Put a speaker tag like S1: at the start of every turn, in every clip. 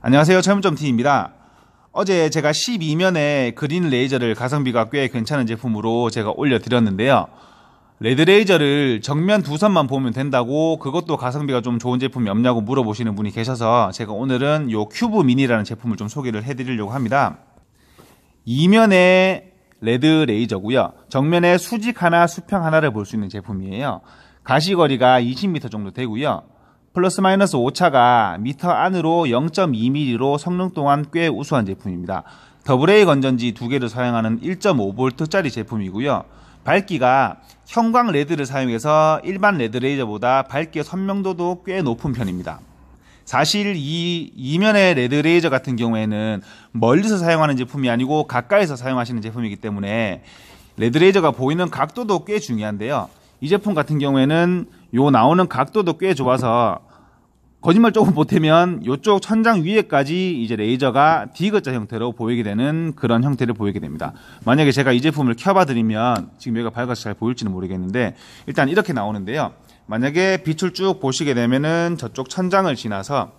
S1: 안녕하세요. 철문점 팀입니다. 어제 제가 12면에 그린 레이저를 가성비가 꽤 괜찮은 제품으로 제가 올려드렸는데요. 레드 레이저를 정면 두 선만 보면 된다고 그것도 가성비가 좀 좋은 제품이 없냐고 물어보시는 분이 계셔서 제가 오늘은 요 큐브 미니라는 제품을 좀 소개를 해드리려고 합니다. 2면에 레드 레이저고요. 정면에 수직 하나, 수평 하나를 볼 수 있는 제품이에요. 가시거리가 20m 정도 되고요. 플러스 마이너스 오차가 미터 안으로 0.2mm로 성능 또한 꽤 우수한 제품입니다. 더블 A 건전지 두 개를 사용하는 1.5V짜리 제품이고요. 밝기가 형광 레드를 사용해서 일반 레드 레이저보다 밝기의 선명도도 꽤 높은 편입니다. 사실 이 이면의 레드 레이저 같은 경우에는 멀리서 사용하는 제품이 아니고 가까이서 사용하시는 제품이기 때문에 레드 레이저가 보이는 각도도 꽤 중요한데요. 이 제품 같은 경우에는 요 나오는 각도도 꽤 좋아서 거짓말 조금 보태면 요쪽 천장 위에까지 이제 레이저가 D것자 형태로 보이게 되는 그런 형태를 보이게 됩니다. 만약에 제가 이 제품을 켜봐 드리면 지금 여기가 밝아서 잘 보일지는 모르겠는데 일단 이렇게 나오는데요. 만약에 빛을 쭉 보시게 되면은 저쪽 천장을 지나서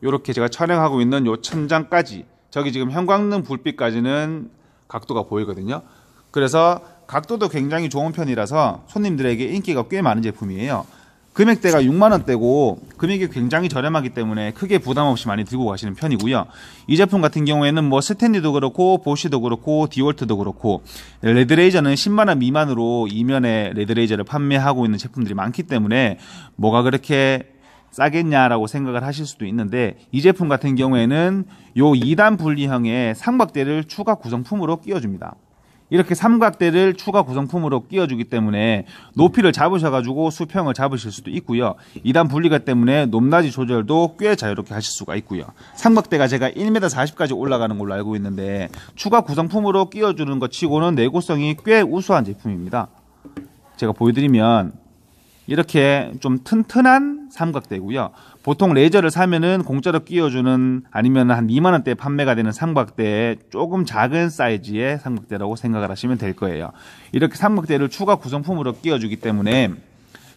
S1: 이렇게 제가 촬영하고 있는 요 천장까지 저기 지금 형광등 불빛까지는 각도가 보이거든요. 그래서 각도도 굉장히 좋은 편이라서 손님들에게 인기가 꽤 많은 제품이에요. 금액대가 6만 원대고 금액이 굉장히 저렴하기 때문에 크게 부담 없이 많이 들고 가시는 편이고요. 이 제품 같은 경우에는 뭐 스탠리도 그렇고 보쉬도 그렇고 디월트도 그렇고 레드레이저는 10만 원 미만으로 이면에 레드레이저를 판매하고 있는 제품들이 많기 때문에 뭐가 그렇게 싸겠냐라고 생각을 하실 수도 있는데 이 제품 같은 경우에는 요 2단 분리형의 삼박대를 추가 구성품으로 끼워줍니다. 이렇게 삼각대를 추가 구성품으로 끼워주기 때문에 높이를 잡으셔가지고 수평을 잡으실 수도 있고요. 2단 분리가 때문에 높낮이 조절도 꽤 자유롭게 하실 수가 있고요. 삼각대가 제가 1m 40까지 올라가는 걸로 알고 있는데 추가 구성품으로 끼워주는 것 치고는 내구성이 꽤 우수한 제품입니다. 제가 보여드리면 이렇게 좀 튼튼한 삼각대고요. 보통 레저를 사면은 공짜로 끼워주는 아니면 한 2만 원대 판매가 되는 삼각대에 조금 작은 사이즈의 삼각대라고 생각을 하시면 될 거예요. 이렇게 삼각대를 추가 구성품으로 끼워주기 때문에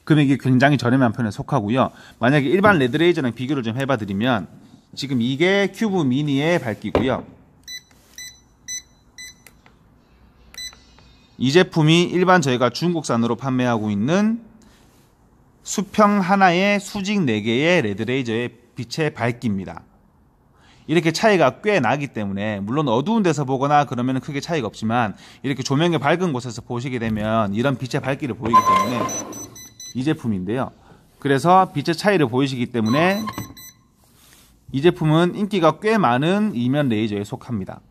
S1: 금액이 굉장히 저렴한 편에 속하고요. 만약에 일반 레드레이저랑 비교를 좀 해봐드리면 지금 이게 큐브 미니의 밝기고요. 이 제품이 일반 저희가 중국산으로 판매하고 있는 수평 하나에 수직 4개의 레드레이저의 빛의 밝기입니다. 이렇게 차이가 꽤 나기 때문에 물론 어두운 데서 보거나 그러면 크게 차이가 없지만 이렇게 조명이 밝은 곳에서 보시게 되면 이런 빛의 밝기를 보이기 때문에 이 제품인데요. 그래서 빛의 차이를 보이시기 때문에 이 제품은 인기가 꽤 많은 이면 레이저에 속합니다.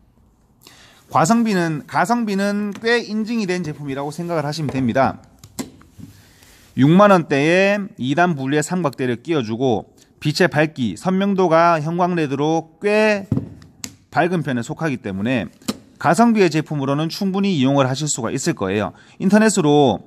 S1: 과성비는 가성비는 꽤 인증이 된 제품이라고 생각을 하시면 됩니다. 6만 원대에 2단 분리의 삼각대를 끼워주고 빛의 밝기, 선명도가 형광레드로 꽤 밝은 편에 속하기 때문에 가성비의 제품으로는 충분히 이용을 하실 수가 있을 거예요. 인터넷으로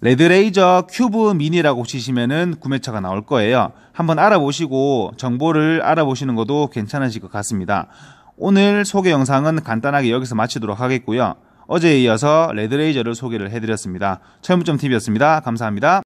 S1: 레드레이저 큐브 미니라고 치시면은 구매처가 나올 거예요. 한번 알아보시고 정보를 알아보시는 것도 괜찮으실 것 같습니다. 오늘 소개 영상은 간단하게 여기서 마치도록 하겠고요. 어제에 이어서 레드레이저를 소개를 해드렸습니다. 최문점 TV였습니다. 감사합니다.